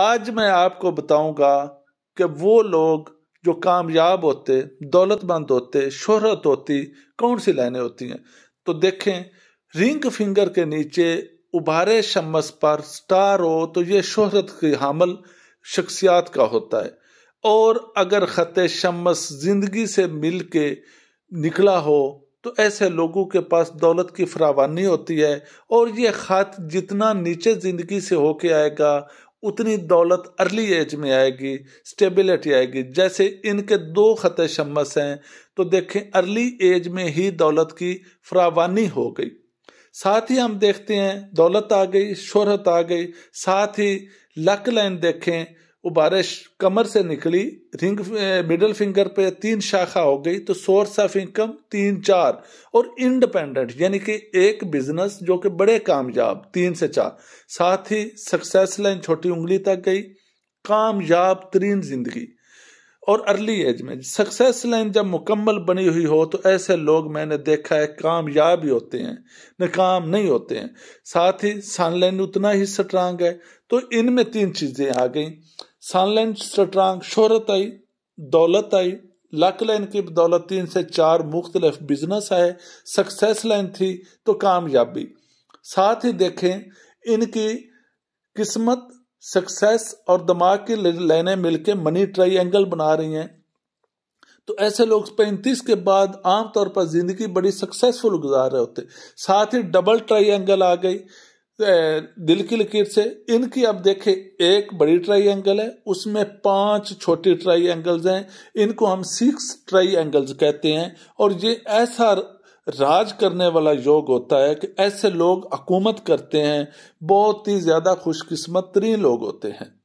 आज मैं आपको बताऊंगा कि वो लोग जो कामयाब होते दौलतमंद होते शोहरत होती कौन सी लाइनें होती हैं तो देखें रिंग फिंगर के नीचे उभारे शमस पर स्टार हो तो ये शोहरत की हामल शख्सियात का होता है और अगर ख़त शमस जिंदगी से मिल के निकला हो तो ऐसे लोगों के पास दौलत की फरावानी होती है और ये ख़त जितना नीचे ज़िंदगी से होके आएगा उतनी दौलत अर्ली एज में आएगी स्टेबिलिटी आएगी जैसे इनके दो खत शमस हैं तो देखें अर्ली एज में ही दौलत की फरावानी हो गई साथ ही हम देखते हैं दौलत आ गई शोहरत आ गई साथ ही लक लाइन देखें वो बारिश कमर से निकली रिंग मिडल फिंगर पे तीन शाखा हो गई तो सोर्स ऑफ इनकम तीन चार और इंडिपेंडेंट यानी कि एक बिजनेस जो कि बड़े कामयाब तीन से चार साथ ही सक्सेस लाइन छोटी उंगली तक गई कामयाब तरीन जिंदगी और अर्ली एज में सक्सेस लाइन जब मुकम्मल बनी हुई हो तो ऐसे लोग मैंने देखा है कामयाब ही होते हैं नाकाम नहीं होते हैं साथ ही सनलाइन उतना ही स्ट्रांग है तो इनमें तीन चीज़ें आ गई सनलाइन स्ट्रांग शोहरत आई दौलत आई लक लाइन की बदौलत तीन से चार मुख्तलिफ बिजनेस आए सक्सेस लाइन थी तो कामयाबी साथ ही देखें इनकी किस्मत सक्सेस और दिमाग की लाइनें मिलकर मनी ट्राइंगल बना रही हैं तो ऐसे लोग पैंतीस के बाद आमतौर पर जिंदगी बड़ी सक्सेसफुल गुजार रहे होते साथ ही डबल ट्राइंगल आ गई दिल की लकीर से इनकी अब देखें एक बड़ी ट्राइंगल है उसमें पांच छोटी ट्राइंगल्स हैं इनको हम सिक्स ट्राइंगल्स कहते हैं और ये ऐसा राज करने वाला योग होता है कि ऐसे लोग हकूमत करते हैं बहुत ही ज्यादा खुशकिस्मत तरीन लोग होते हैं